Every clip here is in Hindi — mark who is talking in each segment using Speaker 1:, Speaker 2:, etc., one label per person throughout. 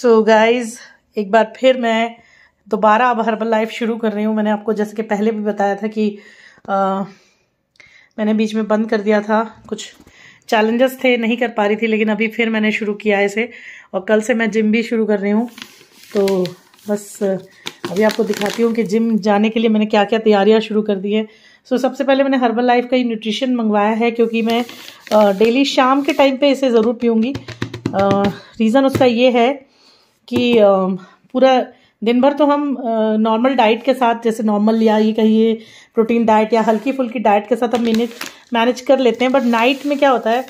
Speaker 1: सो so गाइज एक बार फिर मैं दोबारा अब हर्बल लाइफ शुरू कर रही हूँ मैंने आपको जैसे कि पहले भी बताया था कि आ, मैंने बीच में बंद कर दिया था कुछ चैलेंजेस थे नहीं कर पा रही थी लेकिन अभी फिर मैंने शुरू किया है इसे और कल से मैं जिम भी शुरू कर रही हूँ तो बस अभी आपको दिखाती हूँ कि जिम जाने के लिए मैंने क्या क्या तैयारियाँ शुरू कर दी है सो so, सबसे पहले मैंने हर्बल लाइफ का ही न्यूट्रिशन मंगवाया है क्योंकि मैं डेली शाम के टाइम पर इसे ज़रूर पीऊँगी रीज़न उसका ये है कि पूरा दिन भर तो हम नॉर्मल डाइट के साथ जैसे नॉर्मल या ये कहिए प्रोटीन डाइट या हल्की फुल्की डाइट के साथ हम मैनेज मैनेज कर लेते हैं बट नाइट में क्या होता है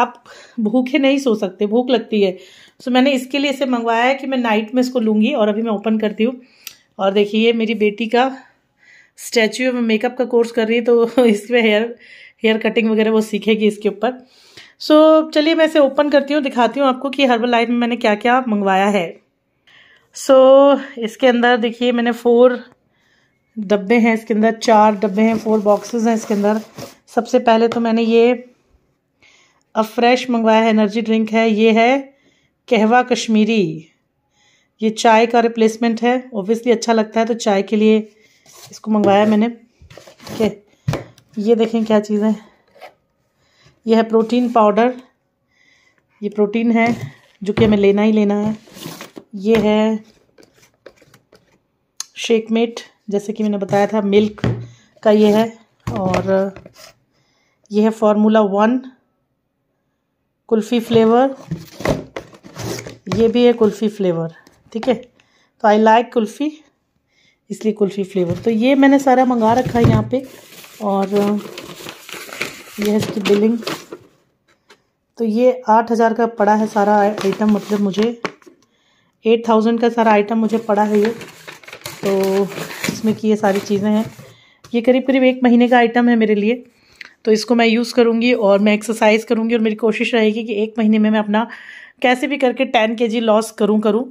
Speaker 1: आप भूखे नहीं सो सकते भूख लगती है सो मैंने इसके लिए इसे मंगवाया है कि मैं नाइट में इसको लूँगी और अभी मैं ओपन करती हूँ और देखिए ये मेरी बेटी का स्टैचू मैं मेकअप का कोर्स कर रही है तो इसमें हेयर हेयर कटिंग वगैरह वो सीखेगी इसके ऊपर सो so, चलिए मैं इसे ओपन करती हूँ दिखाती हूँ आपको कि हर्बल लाइफ में मैंने क्या क्या मंगवाया है सो so, इसके अंदर देखिए मैंने फोर डब्बे हैं इसके अंदर चार डब्बे हैं फोर बॉक्सेस हैं इसके अंदर सबसे पहले तो मैंने ये अफ्रेश मंगवाया है एनर्जी ड्रिंक है ये है कहवा कश्मीरी ये चाय का रिप्लेसमेंट है ओबियसली अच्छा लगता है तो चाय के लिए इसको मंगवाया मैंने ठीक है ये देखें क्या चीज़ है यह है प्रोटीन पाउडर ये प्रोटीन है जो कि हमें लेना ही लेना है ये है शेकमेट जैसे कि मैंने बताया था मिल्क का ये है और ये है फार्मूला वन कुल्फ़ी फ्लेवर ये भी है कुल्फ़ी फ्लेवर ठीक है तो आई लाइक कुल्फ़ी इसलिए कुल्फ़ी फ्लेवर तो ये मैंने सारा मंगा रखा है यहाँ पे और ये है इसकी बिलिंग तो ये आठ हज़ार का पड़ा है सारा आइटम मतलब मुझे एट थाउजेंड का सारा आइटम मुझे पड़ा है ये तो इसमें की ये सारी चीज़ें हैं ये करीब करीब एक महीने का आइटम है मेरे लिए तो इसको मैं यूज़ करूँगी और मैं एक्सरसाइज करूँगी और मेरी कोशिश रहेगी कि एक महीने में मैं अपना कैसे भी करके टेन के जी लॉस करूँ करूँ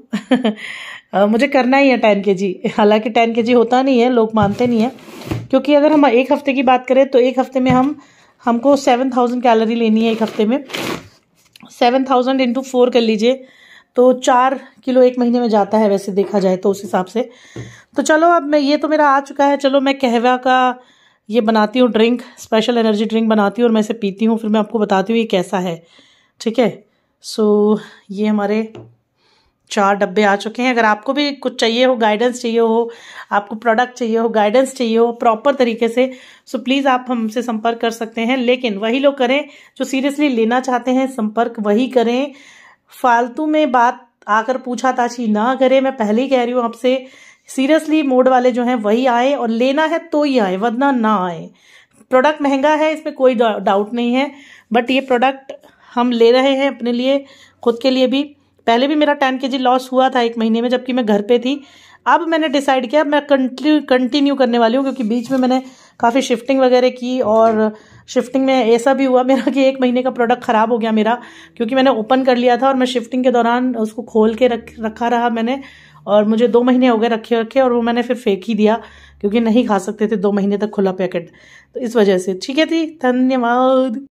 Speaker 1: मुझे करना ही है टेन के जी हालाँकि टेन के जी होता नहीं है लोग मानते नहीं हैं क्योंकि अगर हम एक हफ़्ते की बात करें तो एक हफ़्ते में हम हमको सेवन थाउजेंड कैलोरी लेनी है एक हफ्ते में सेवन थाउजेंड इंटू फोर कर लीजिए तो चार किलो एक महीने में जाता है वैसे देखा जाए तो उस हिसाब से तो चलो अब मैं ये तो मेरा आ चुका है चलो मैं कहवा का ये बनाती हूँ ड्रिंक स्पेशल एनर्जी ड्रिंक बनाती हूँ और मैं इसे पीती हूँ फिर मैं आपको बताती हूँ ये कैसा है ठीक है सो ये हमारे चार डब्बे आ चुके हैं अगर आपको भी कुछ चाहिए हो गाइडेंस चाहिए हो आपको प्रोडक्ट चाहिए हो गाइडेंस चाहिए हो प्रॉपर तरीके से सो प्लीज़ आप हमसे संपर्क कर सकते हैं लेकिन वही लोग करें जो सीरियसली लेना चाहते हैं संपर्क वही करें फालतू में बात आकर पूछा ताछी ना करें मैं पहले ही कह रही हूँ आपसे सीरियसली मोड वाले जो हैं वही आए और लेना है तो ही आए वरना ना आए प्रोडक्ट महंगा है इसमें कोई डाउट नहीं है बट ये प्रोडक्ट हम ले रहे हैं अपने लिए खुद के लिए भी पहले भी मेरा टेन के लॉस हुआ था एक महीने में जबकि मैं घर पे थी अब मैंने डिसाइड किया मैं कंटिन्यू कंटिन्यू करने वाली हूँ क्योंकि बीच में मैंने काफ़ी शिफ्टिंग वगैरह की और शिफ्टिंग में ऐसा भी हुआ मेरा कि एक महीने का प्रोडक्ट ख़राब हो गया मेरा क्योंकि मैंने ओपन कर लिया था और मैं शिफ्टिंग के दौरान उसको खोल के रख रखा रहा मैंने और मुझे दो महीने हो गए रखे रखे और वो मैंने फिर फेंक ही दिया क्योंकि नहीं खा सकते थे दो महीने तक खुला पैकेट तो इस वजह से ठीक है थी धन्यवाद